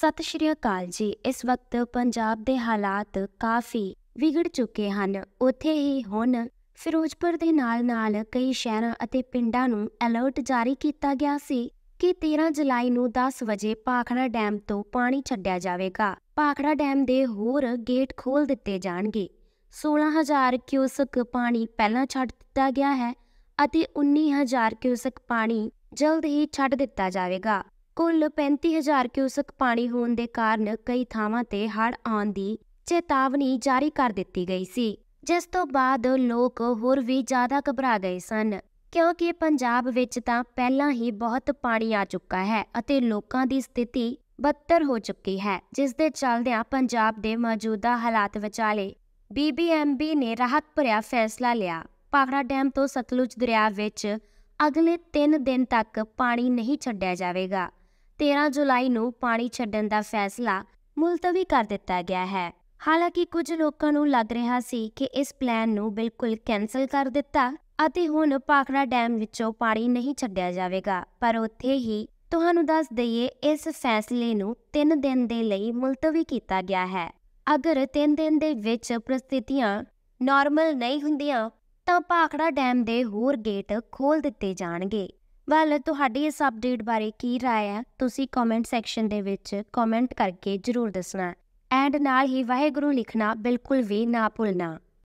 ਸਤਿ ਸ਼੍ਰੀ ਅਕਾਲ ਜੀ ਇਸ ਵਕਤ ਪੰਜਾਬ ਦੇ ਹਾਲਾਤ ਕਾਫੀ ਵਿਗੜ ਚੁੱਕੇ ਹਨ ਉਥੇ ਹੀ ਹੁਣ ਫਿਰੋਜ਼ਪੁਰ ਦੇ ਨਾਲ-ਨਾਲ ਕਈ ਸ਼ਹਿਰਾਂ ਅਤੇ ਪਿੰਡਾਂ ਨੂੰ ਅਲਰਟ ਜਾਰੀ ਕੀਤਾ ਗਿਆ ਸੀ ਕਿ 13 ਜੁਲਾਈ ਨੂੰ 10 ਵਜੇ ਪਾਖੜਾ ਡੈਮ ਤੋਂ ਪਾਣੀ ਛੱਡਿਆ ਜਾਵੇਗਾ ਪਾਖੜਾ ਡੈਮ ਦੇ ਹੋਰ ਗੇਟ ਖੋਲ ਦਿੱਤੇ ਜਾਣਗੇ 16000 ਕਿਊਸਕ ਪਾਣੀ ਪਹਿਲਾਂ ਛੱਡ ਦਿੱਤਾ ਗਿਆ ਹੈ ਅਤੇ 19000 ਕਿਊਸਕ ਪਾਣੀ ਜਲਦ ਹੀ ਛੱਡ ਦਿੱਤਾ ਜਾਵੇਗਾ ਕੁੱਲ 35000 ਕਿਊਸਕ ਪਾਣੀ ਹੋਣ ਦੇ ਕਾਰਨ ਕਈ ਥਾਵਾਂ ਤੇ ਹੜ੍ਹ ਆਉਣ ਦੀ ਚੇਤਾਵਨੀ ਜਾਰੀ ਕਰ ਦਿੱਤੀ ਗਈ ਸੀ ਜਿਸ ਤੋਂ ਬਾਅਦ ਲੋਕ ਹੋਰ ਵੀ ਜ਼ਿਆਦਾ ਘਬਰਾ ਗਏ ਸਨ ਕਿਉਂਕਿ ਪੰਜਾਬ ਵਿੱਚ ਤਾਂ ਪਹਿਲਾਂ ਹੀ ਬਹੁਤ ਪਾਣੀ ਆ ਚੁੱਕਾ ਹੈ ਅਤੇ ਲੋਕਾਂ ਦੀ ਸਥਿਤੀ ਬੱਤਰ ਹੋ ਚੁੱਕੀ ਹੈ ਜਿਸ ਦੇ ਚੱਲਦਿਆਂ ਪੰਜਾਬ ਦੇ ਮੌਜੂਦਾ ਹਾਲਾਤ ਵਿਚਾਲੇ ਬੀਬੀਐਮਬੀ ਨੇ ਰਾਹਤ ਭਰਿਆ ਫੈਸਲਾ ਲਿਆ ਪਾਖੜਾ ਡੈਮ ਤੋਂ ਸਤਲੁਜ ਦਰਿਆ ਵਿੱਚ ਅਗਲੇ 3 ਦਿਨ ਤੱਕ ਪਾਣੀ ਨਹੀਂ ਛੱਡਿਆ ਜਾਵੇਗਾ 13 ਜੁਲਾਈ ਨੂੰ ਪਾਣੀ ਛੱਡਣ ਦਾ ਫੈਸਲਾ ਮੁਲਤਵੀ ਕਰ ਦਿੱਤਾ ਗਿਆ ਹੈ ਹਾਲਾਂਕਿ ਕੁਝ ਲੋਕਾਂ ਨੂੰ ਲੱਗ ਰਿਹਾ ਸੀ ਕਿ ਇਸ ਪਲਾਨ ਨੂੰ ਬਿਲਕੁਲ ਕੈਨਸਲ ਕਰ ਦਿੱਤਾ ਅਤੇ ਹੁਣ ਪਾਖੜਾ ਡੈਮ ਵਿੱਚੋਂ ਪਾਣੀ ਨਹੀਂ ਛੱਡਿਆ ਜਾਵੇਗਾ ਪਰ ਉੱਥੇ ਹੀ ਤੁਹਾਨੂੰ ਦੱਸ ਦਈਏ ਇਸ ਫੈਸਲੇ ਨੂੰ 3 ਦਿਨ ਦੇ ਲਈ ਮੁਲਤਵੀ ਕੀਤਾ ਗਿਆ ਹੈ ਅਗਰ 3 ਦਿਨ ਦੇ ਵਿੱਚ ਪ੍ਰਸਥਿਤੀਆਂ ਨਾਰਮਲ ਨਹੀਂ ਹੁੰਦੀਆਂ ਤਾਂ ਪਾਖੜਾ ਡੈਮ ਦੇ ਹੋਰ ਗੇਟ ਖੋਲ ਦਿੱਤੇ ਜਾਣਗੇ ਵੱਲ ਤੁਹਾਡੀ ਇਸ ਅਪਡੇਟ ਬਾਰੇ ਕੀ رائے ਹੈ ਤੁਸੀਂ ਕਮੈਂਟ ਸੈਕਸ਼ਨ ਦੇ ਵਿੱਚ ਕਮੈਂਟ ਕਰਕੇ ਜ਼ਰੂਰ ਦੱਸਣਾ ਐਂਡ ਨਾਲ ਹੀ ਵਾਹਿਗੁਰੂ ਲਿਖਣਾ ਬਿਲਕੁਲ ਵੀ ਨਾ ਭੁੱਲਣਾ